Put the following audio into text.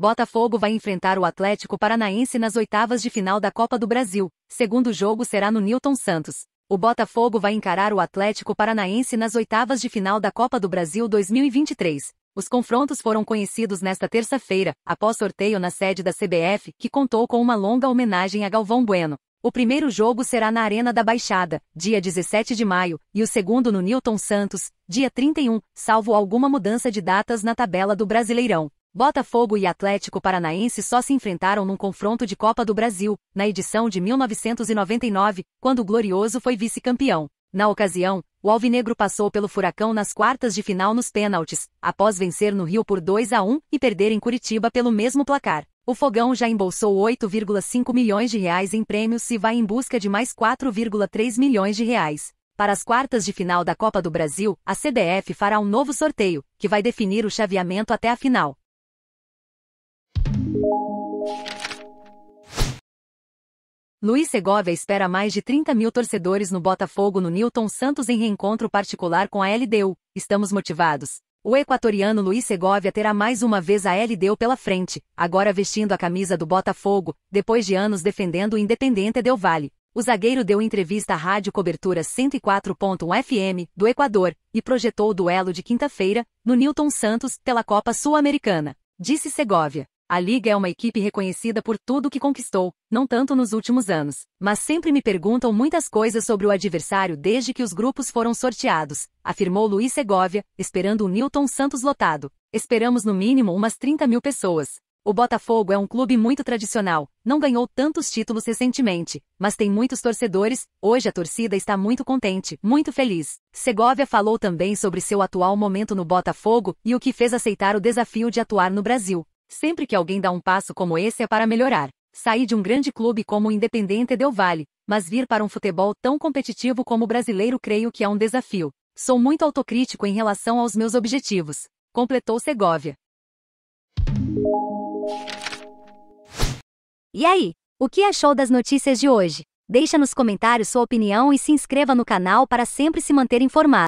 Botafogo vai enfrentar o Atlético Paranaense nas oitavas de final da Copa do Brasil. Segundo jogo será no Newton Santos. O Botafogo vai encarar o Atlético Paranaense nas oitavas de final da Copa do Brasil 2023. Os confrontos foram conhecidos nesta terça-feira, após sorteio na sede da CBF, que contou com uma longa homenagem a Galvão Bueno. O primeiro jogo será na Arena da Baixada, dia 17 de maio, e o segundo no Newton Santos, dia 31, salvo alguma mudança de datas na tabela do Brasileirão. Botafogo e Atlético Paranaense só se enfrentaram num confronto de Copa do Brasil, na edição de 1999, quando o Glorioso foi vice-campeão. Na ocasião, o Alvinegro passou pelo Furacão nas quartas de final nos pênaltis, após vencer no Rio por 2 a 1 e perder em Curitiba pelo mesmo placar. O Fogão já embolsou 8,5 milhões de reais em prêmios e vai em busca de mais 4,3 milhões de reais. Para as quartas de final da Copa do Brasil, a CBF fará um novo sorteio, que vai definir o chaveamento até a final. Luiz Segovia espera mais de 30 mil torcedores no Botafogo no Newton Santos em reencontro particular com a LDU. Estamos motivados. O equatoriano Luiz Segovia terá mais uma vez a LDU pela frente, agora vestindo a camisa do Botafogo, depois de anos defendendo o Independente Del Vale. O zagueiro deu entrevista à Rádio Cobertura 104.1 FM do Equador e projetou o duelo de quinta-feira no Newton Santos pela Copa Sul-Americana, disse Segovia. A Liga é uma equipe reconhecida por tudo que conquistou, não tanto nos últimos anos, mas sempre me perguntam muitas coisas sobre o adversário desde que os grupos foram sorteados, afirmou Luiz Segovia, esperando o Newton Santos lotado. Esperamos no mínimo umas 30 mil pessoas. O Botafogo é um clube muito tradicional, não ganhou tantos títulos recentemente, mas tem muitos torcedores, hoje a torcida está muito contente, muito feliz. Segovia falou também sobre seu atual momento no Botafogo e o que fez aceitar o desafio de atuar no Brasil. Sempre que alguém dá um passo como esse é para melhorar. Sair de um grande clube como o Independente Del Vale, mas vir para um futebol tão competitivo como o brasileiro creio que é um desafio. Sou muito autocrítico em relação aos meus objetivos. Completou Segovia. E aí, o que achou das notícias de hoje? Deixa nos comentários sua opinião e se inscreva no canal para sempre se manter informado.